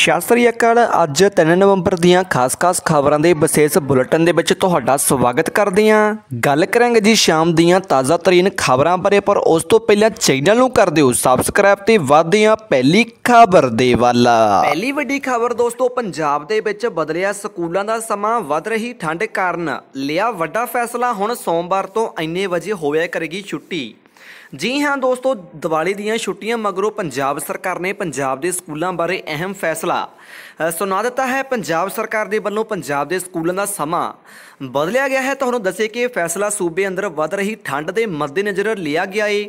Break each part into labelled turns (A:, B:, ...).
A: ਸ਼ਾਸਤਰੀ ਅਕਾਲ ਅੱਜ 3 ਨਵੰਬਰ ਦੀਆਂ ਖਾਸ-ਖਾਸ ਖਬਰਾਂ ਦੇ ਵਿਸ਼ੇਸ਼ ਬੁਲੇਟਿਨ ਦੇ ਵਿੱਚ ਤੁਹਾਡਾ ਸਵਾਗਤ ਕਰਦੇ ਹਾਂ ਗੱਲ ਕਰਾਂਗੇ ਜੀ ਸ਼ਾਮ ਦੀਆਂ ਤਾਜ਼ਾਤਰੀਨ ਖਬਰਾਂ ਬਾਰੇ ਪਰ ਉਸ ਤੋਂ ਪਹਿਲਾਂ ਚੈਨਲ ਨੂੰ ਕਰ ਦਿਓ ਸਬਸਕ੍ਰਾਈਬ ਤੇ ਵਾਧਦੇ ਹਾਂ ਪਹਿਲੀ ਖਬਰ ਦੇ ਵੱਲ ਪਹਿਲੀ ਵੱਡੀ ਖਬਰ ਦੋਸਤੋ ਪੰਜਾਬ ਦੇ ਵਿੱਚ ਬਦਲਿਆ ਸਕੂਲਾਂ ਦਾ ਸਮਾਂ ਵੱਧ ਰਹੀ ਠੰਡ ਕਾਰਨ ਲਿਆ ਵੱਡਾ ਫੈਸਲਾ ਹੁਣ ਸੋਮਵਾਰ ਤੋਂ ਐਨੇ ਵਜੇ ਹੋਇਆ ਕਰੇਗੀ ਛੁੱਟੀ ਜੀ ਹਾਂ ਦੋਸਤੋ ਦੀਵਾਲੀ ਦੀਆਂ ਛੁੱਟੀਆਂ ਮਗਰੋਂ ਪੰਜਾਬ ਸਰਕਾਰ ਨੇ ਪੰਜਾਬ ਦੇ ਸਕੂਲਾਂ ਬਾਰੇ ਅਹਿਮ ਫੈਸਲਾ ਸੁਣਾ ਦਿੱਤਾ ਹੈ ਪੰਜਾਬ ਸਰਕਾਰ ਦੇ ਵੱਲੋਂ ਪੰਜਾਬ ਦੇ ਸਕੂਲਾਂ ਦਾ ਸਮਾਂ ਬਦਲਿਆ ਗਿਆ ਹੈ ਤੁਹਾਨੂੰ ਦੱਸੇ ਕਿ ਫੈਸਲਾ ਸੂਬੇ ਅੰਦਰ ਵੱਧ ਰਹੀ ਠੰਡ ਦੇ ਮੱਦੇਨਜ਼ਰ ਲਿਆ ਗਿਆ ਏ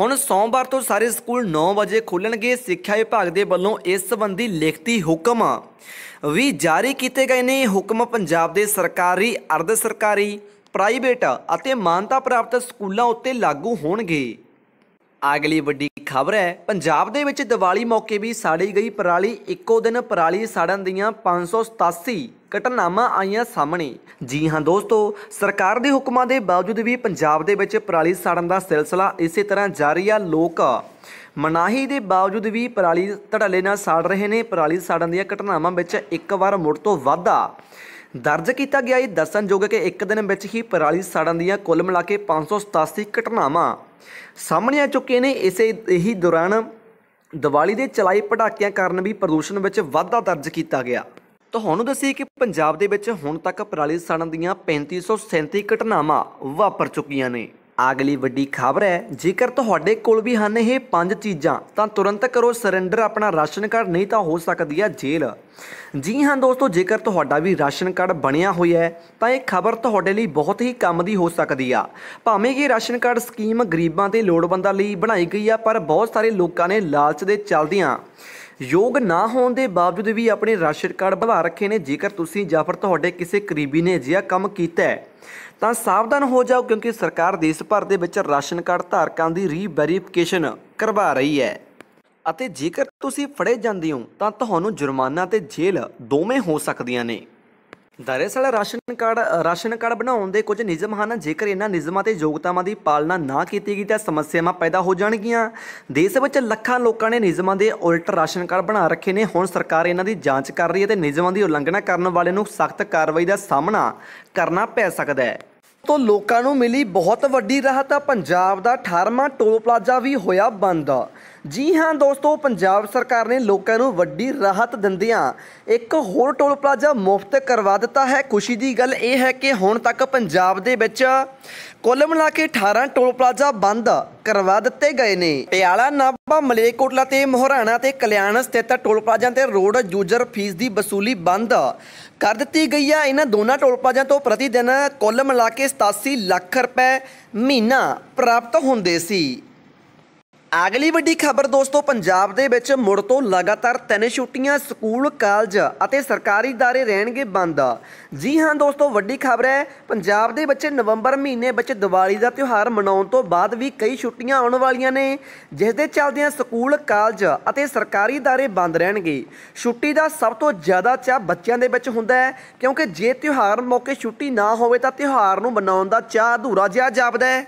A: ਹੁਣ ਸੋਮਵਾਰ ਤੋਂ ਸਾਰੇ ਸਕੂਲ 9 ਵਜੇ ਖੁੱਲਣਗੇ ਸਿੱਖਿਆ ਵਿਭਾਗ ਦੇ ਵੱਲੋਂ ਇਸ ਸੰਬੰਧੀ ਲਿਖਤੀ ਹੁਕਮ ਵੀ ਜਾਰੀ ਕੀਤੇ ਗਏ ਨੇ ਹੁਕਮ ਪੰਜਾਬ ਦੇ ਸਰਕਾਰੀ ਅਰਧ ਸਰਕਾਰੀ ਪ੍ਰਾਈਵੇਟ ਅਤੇ ਮਾਨਤਾ ਪ੍ਰਾਪਤ ਸਕੂਲਾਂ ਉੱਤੇ ਲਾਗੂ ਹੋਣਗੇ ਅਗਲੀ ਵੱਡੀ ਖਬਰ ਹੈ ਪੰਜਾਬ ਦੇ ਵਿੱਚ ਦੀਵਾਲੀ ਮੌਕੇ ਵੀ ਸਾੜੀ ਗਈ ਪਰਾਲੀ ਇੱਕੋ ਦਿਨ ਪਰਾਲੀ ਸਾੜਨ ਦੀਆਂ 587 ਘਟਨਾਵਾਂ ਆਈਆਂ ਸਾਹਮਣੇ ਜੀ ਹਾਂ ਦੋਸਤੋ ਸਰਕਾਰ ਦੇ ਹੁਕਮਾਂ ਦੇ ਬਾਵਜੂਦ ਵੀ ਪੰਜਾਬ ਦੇ ਵਿੱਚ ਪਰਾਲੀ ਸਾੜਨ ਦਾ ਸਿਲਸਿਲਾ ਇਸੇ ਤਰ੍ਹਾਂ ਜਾਰੀ ਆ ਲੋਕ ਮਨਾਹੀ ਦੇ ਬਾਵਜੂਦ ਵੀ ਪਰਾਲੀ ਢੜਲੇ ਨਾਲ ਸਾੜ ਰਹੇ ਨੇ ਪਰਾਲੀ ਸਾੜਨ ਦੀਆਂ ਘਟਨਾਵਾਂ ਵਿੱਚ ਇੱਕ ਵਾਰ ਮੁੜ ਤੋਂ ਵਾਧਾ ਦਰਜ ਕੀਤਾ ਗਿਆ ਇਹ ਦੱਸਣਯੋਗ ਹੈ ਕਿ ਇੱਕ ਦਿਨ ਵਿੱਚ ਹੀ ਪਰਾਲੀ ਸਾੜਨ ਦੀਆਂ ਕੁੱਲ ਮਿਲਾ ਕੇ 587 ਘਟਨਾਵਾਂ ਸਾਹਮਣੇ ਆ ਚੁੱਕੇ ਨੇ ਇਸੇ ਇਹੀ ਦੌਰਾਨ ਦੀਵਾਲੀ ਦੇ ਚਲਾਈ ਪਟਾਕਿਆਂ ਕਾਰਨ ਵੀ ਪ੍ਰਦੂਸ਼ਣ ਵਿੱਚ ਵਾਧਾ ਦਰਜ ਕੀਤਾ ਗਿਆ ਤੁਹਾਨੂੰ ਦੱਸੀ ਕਿ ਪੰਜਾਬ ਦੇ ਵਿੱਚ ਹੁਣ ਤੱਕ ਪਰਾਲੀ ਸਾੜਨ ਦੀਆਂ 3537 ਘਟਨਾਵਾਂ ਵਾਪਰ ਚੁੱਕੀਆਂ ਨੇ ਅਗਲੀ ਵੱਡੀ ਖਬਰ ਹੈ ਜੇਕਰ ਤੁਹਾਡੇ ਕੋਲ ਵੀ ਹਨ ਇਹ ਪੰਜ ਚੀਜ਼ਾਂ ਤਾਂ ਤੁਰੰਤ ਕਰੋ ਸਰੈਂਡਰ ਆਪਣਾ ਰਾਸ਼ਨ ਕਾਰਡ ਨਹੀਂ ਤਾਂ ਹੋ ਸਕਦੀ ਹੈ ਜੇਲ੍ਹ ਜੀ ਹਾਂ ਦੋਸਤੋ ਜੇਕਰ ਤੁਹਾਡਾ ਵੀ ਰਾਸ਼ਨ ਕਾਰਡ ਬਣਿਆ ਹੋਇਆ ਹੈ ਤਾਂ ਇਹ ਖਬਰ ਤੁਹਾਡੇ ਲਈ ਬਹੁਤ ਹੀ ਕੰਮ ਦੀ ਹੋ ਸਕਦੀ ਆ ਭਾਵੇਂ ਕਿ ਰਾਸ਼ਨ ਕਾਰਡ ਸਕੀਮ ਗਰੀਬਾਂ ਤੇ ਲੋੜਵੰਦਾਂ ਲਈ ਬਣਾਈ ਗਈ ਆ ਪਰ ਬਹੁਤ ਸਾਰੇ ਲੋਕਾਂ ਨੇ ਲਾਲਚ ਦੇ ਚੱਲਦਿਆਂ ਯੋਗ ਨਾ ਹੋਣ ਦੇ ਬਾਵਜੂਦ ਵੀ ਆਪਣੇ ਰਾਸ਼ਨ ਕਾਰਡ ਬਣਾ ਰੱਖੇ ਨੇ ਜੇਕਰ ਤੁਸੀਂ ਜਾਂ ਫਿਰ ਤੁਹਾਡੇ ਕਿਸੇ ਕਰੀਬੀ ਨੇ ਅਜਿਹਾ ਕੰਮ ਕੀਤਾ ਹੈ ਤਾਂ ਸਾਵਧਾਨ ਹੋ ਜਾਓ ਕਿਉਂਕਿ ਸਰਕਾਰ ਦੇਸ਼ ਭਰ ਦੇ ਵਿੱਚ ਰਾਸ਼ਨ ਕਾਰਡ ਧਾਰਕਾਂ ਦੀ ਰੀਵੈਰੀਫਿਕੇਸ਼ਨ ਕਰਵਾ ਰਹੀ ਹੈ ਅਤੇ ਜੇਕਰ ਤੁਸੀਂ ਫੜੇ ਜਾਂਦੇ ਹੋ ਤਾਂ ਤੁਹਾਨੂੰ ਜੁਰਮਾਨਾ ਤੇ ਜੇਲ੍ਹ ਦੋਵੇਂ ਹੋ ਸਕਦੀਆਂ ਨੇ ਦਰਅਸਲ ਰਾਸ਼ਨ ਕਾਰਡ ਰਾਸ਼ਨ ਕਾਰਡ ਬਣਾਉਣ ਦੇ ਕੁਝ ਨਿਯਮ ਹਨ ਜੇਕਰ ਇਹਨਾਂ ਨਿਯਮਾਂ ਤੇ ਯੋਗਤਾਵਾਂ ਦੀ ਪਾਲਣਾ ਨਾ ਕੀਤੀ ਗਈ ਤਾਂ ਸਮੱਸਿਆਵਾਂ ਪੈਦਾ ਹੋ ਜਾਣਗੀਆਂ ਦੇਸ਼ ਵਿੱਚ ਲੱਖਾਂ ਲੋਕਾਂ ਨੇ ਨਿਯਮਾਂ ਦੇ ਉਲਟ ਰਾਸ਼ਨ ਕਾਰਡ ਬਣਾ ਰੱਖੇ ਨੇ ਹੁਣ ਸਰਕਾਰ ਇਹਨਾਂ ਦੀ ਜਾਂਚ ਕਰ ਰਹੀ ਹੈ ਤੇ ਨਿਯਮਾਂ ਦੀ ਉਲੰਘਣਾ ਕਰਨ ਵਾਲੇ ਨੂੰ ਸਖਤ ਕਾਰਵਾਈ ਦਾ ਸਾਹਮਣਾ ਕਰਨਾ ਪੈ ਸਕਦਾ ਹੈ ਤੋਂ ਲੋਕਾਂ ਨੂੰ ਮਿਲੀ ਬਹੁਤ ਵੱਡੀ ਰਾਹਤ ਆ ਪੰਜਾਬ ਦਾ 18ਵਾਂ ਟੋਲ ਪਲਾਜ਼ਾ ਵੀ ਹੋਇਆ ਬੰਦ ਜੀ ਹਾਂ ਦੋਸਤੋ ਪੰਜਾਬ ਸਰਕਾਰ ਨੇ ਲੋਕਾਂ ਨੂੰ ਵੱਡੀ ਰਾਹਤ ਦਿੰਦਿਆਂ ਇੱਕ ਹੋਰ ਟੋਲ ਪਲਾਜ਼ਾ ਮੁਫਤ ਕਰਵਾ ਦਿੱਤਾ ਹੈ ਖੁਸ਼ੀ ਦੀ ਗੱਲ ਇਹ ਹੈ ਕਿ ਹੁਣ ਤੱਕ ਪੰਜਾਬ ਦੇ ਵਿੱਚ ਕੁੱਲ ਮਿਲਾ ਕੇ 18 ਟੋਲ ਪਲਾਜ਼ਾ ਬੰਦ ਕਰਵਾ ਦਿੱਤੇ ਗਏ ਨੇ ਪਿਆਲਾ ਨਾਭਾ ਮਲੇਕੋਟਲਾ ਤੇ ਮੋਹਰਾਣਾ ਤੇ ਕਲਿਆਣ ਸਥਿਤ ਟੋਲ ਪਲਾਜ਼ਾ ਤੇ ਰੋਡ ਯੂਜ਼ਰ ਫੀਸ ਦੀ ਵਸੂਲੀ ਬੰਦ ਕਰ ਦਿੱਤੀ ਗਈ ਹੈ ਇਹਨਾਂ ਦੋਨਾਂ ਟੋਲ ਪਲਾਜ਼ਾ ਤੋਂ ਪ੍ਰਤੀ ਦਿਨ ਕੁੱਲ ਮਿਲਾ ਕੇ 87 ਲੱਖ ਰੁਪਏ ਮਹੀਨਾ ਪ੍ਰਾਪਤ ਹੁੰਦੇ ਸੀ ਅਗਲੀ ਵੱਡੀ ਖਬਰ ਦੋਸਤੋ ਪੰਜਾਬ ਦੇ ਵਿੱਚ ਮੁੜ ਤੋਂ ਲਗਾਤਾਰ ਤਿੰਨ ਛੁੱਟੀਆਂ ਸਕੂਲ ਕਾਲਜ ਅਤੇ ਸਰਕਾਰੀ ਦਾਰੇ ਰਹਿਣਗੇ ਬੰਦ ਜੀ ਹਾਂ ਦੋਸਤੋ ਵੱਡੀ ਖਬਰ ਹੈ ਪੰਜਾਬ ਦੇ ਬੱਚੇ ਨਵੰਬਰ ਮਹੀਨੇ ਵਿੱਚ ਦੀਵਾਲੀ ਦਾ ਤਿਉਹਾਰ ਮਨਾਉਣ ਤੋਂ ਬਾਅਦ ਵੀ ਕਈ ਛੁੱਟੀਆਂ ਆਉਣ ਵਾਲੀਆਂ ਨੇ ਜਿਸ ਦੇ ਚੱਲਦਿਆਂ ਸਕੂਲ ਕਾਲਜ ਅਤੇ ਸਰਕਾਰੀ ਦਾਰੇ ਬੰਦ ਰਹਿਣਗੇ ਛੁੱਟੀ ਦਾ ਸਭ ਤੋਂ ਜ਼ਿਆਦਾ ਚਾਹ ਬੱਚਿਆਂ ਦੇ ਵਿੱਚ ਹੁੰਦਾ ਹੈ ਕਿਉਂਕਿ ਜੇ ਤਿਉਹਾਰ ਮੌਕੇ ਛੁੱਟੀ ਨਾ ਹੋਵੇ ਤਾਂ ਤਿਉਹਾਰ ਨੂੰ ਮਨਾਉਣ ਦਾ ਚਾਹ ਅਧੂਰਾ ਜਿਹਾ ਜਾਪਦਾ ਹੈ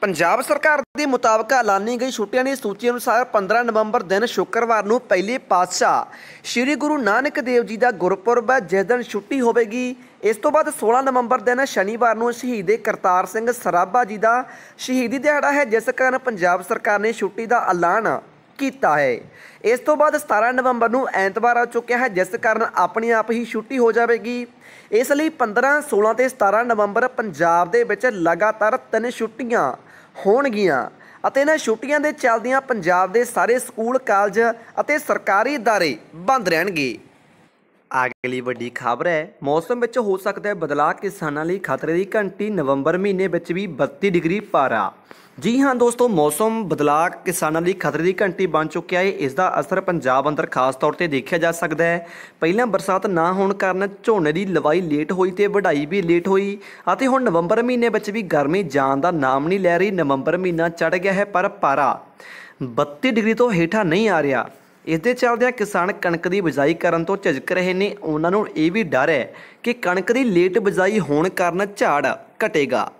A: ਪੰਜਾਬ ਸਰਕਾਰ ਦੇ ਮੁਤਾਬਕ ਐਲਾਨੀ ਗਈ ਛੁੱਟੀਆਂ ਦੀ ਸੂਚੀ ਅਨੁਸਾਰ 15 ਨਵੰਬਰ ਦਿਨ ਸ਼ੁੱਕਰਵਾਰ ਨੂੰ ਪਹਿਲੇ ਪਾਤਸ਼ਾਹ ਸ੍ਰੀ ਗੁਰੂ ਨਾਨਕ ਦੇਵ ਜੀ ਦਾ ਗੁਰਪੁਰਬ ਹੈ ਜਿਸ ਦਿਨ ਛੁੱਟੀ ਹੋਵੇਗੀ ਇਸ ਤੋਂ ਬਾਅਦ 16 ਨਵੰਬਰ ਦਿਨ ਸ਼ਨੀਵਾਰ ਨੂੰ ਸ਼ਹੀਦ ਦੇ ਕਰਤਾਰ ਸਿੰਘ ਸਰਾਭਾ ਜੀ ਦਾ ਸ਼ਹੀਦੀ ਦਿਹਾੜਾ ਹੈ ਜਿਸ ਕਾਰਨ ਪੰਜਾਬ ਸਰਕਾਰ ਨੇ ਛੁੱਟੀ ਦਾ ਐਲਾਨ ਕੀਤਾ ਹੈ ਇਸ ਤੋਂ ਬਾਅਦ 17 ਨਵੰਬਰ ਨੂੰ ਐਤਵਾਰ ਆ ਚੁੱਕਿਆ ਹੈ ਜਿਸ ਕਾਰਨ ਆਪਣੇ ਆਪ ਹੀ ਛੁੱਟੀ ਹੋ ਜਾਵੇਗੀ ਇਸ ਲਈ 15 16 ਤੇ 17 ਨਵੰਬਰ ਪੰਜਾਬ ਦੇ ਵਿੱਚ ਲਗਾਤਾਰ ਤਿੰਨ ਛੁੱਟੀਆਂ ਹੋਣਗੀਆਂ ਅਤੇ ਇਹਨਾਂ ਛੁੱਟੀਆਂ ਦੇ ਚੱਲਦਿਆਂ ਪੰਜਾਬ ਦੇ ਸਾਰੇ ਸਕੂਲ ਕਾਲਜ ਅਤੇ ਸਰਕਾਰੀ ادارے ਬੰਦ ਰਹਿਣਗੇ ਅਗਲੀ ਵੱਡੀ ਖਬਰ ਹੈ ਮੌਸਮ ਵਿੱਚ ਹੋ ਸਕਦਾ ਹੈ ਬਦਲਾਅ ਕਿਸਾਨਾਂ ਲਈ ਖਤਰੇ ਦੀ ਘੰਟੀ ਨਵੰਬਰ ਮਹੀਨੇ ਵਿੱਚ ਵੀ 32 ਡਿਗਰੀ ਪਾਰਾ ਜੀ ਹਾਂ ਦੋਸਤੋ ਮੌਸਮ ਬਦਲਾਅ ਕਿਸਾਨਾਂ ਲਈ ਖਤਰੇ ਦੀ ਘੰਟੀ ਬਣ ਚੁੱਕਿਆ ਹੈ ਇਸ ਦਾ ਅਸਰ ਪੰਜਾਬ ਅੰਦਰ ਖਾਸ ਤੌਰ ਤੇ ਦੇਖਿਆ ਜਾ ਸਕਦਾ ਹੈ ਪਹਿਲਾਂ ਬਰਸਾਤ ਨਾ ਹੋਣ ਕਾਰਨ ਝੋਨੇ ਦੀ ਲਵਾਈ ਲੇਟ ਹੋਈ ਤੇ ਵਢਾਈ ਵੀ ਲੇਟ ਹੋਈ ਅਤੇ ਹੁਣ ਨਵੰਬਰ ਮਹੀਨੇ ਵਿੱਚ ਵੀ ਗਰਮੀ ਜਾਣ ਦਾ ਨਾਮ ਨਹੀਂ ਲੈ ਰਹੀ ਨਵੰਬਰ ਮਹੀਨਾ ਚੜ ਗਿਆ ਹੈ ਪਰ ਪਾਰਾ 32 ਡਿਗਰੀ ਤੋਂ ਹੇਠਾਂ ਨਹੀਂ ਆ ਰਿਹਾ ਇਸ ਦੇ ਚੱਲਦਿਆਂ ਕਿਸਾਨ ਕਣਕ ਦੀ ਬਿਜਾਈ ਕਰਨ ਤੋਂ ਝਿਜਕ ਰਹੇ ਨੇ ਉਹਨਾਂ ਨੂੰ ਇਹ ਵੀ ਡਰ ਹੈ ਕਿ ਕਣਕ ਦੀ ਲੇਟ ਬਿਜਾਈ ਹੋਣ ਕਾਰਨ ਝਾੜ ਘਟੇਗਾ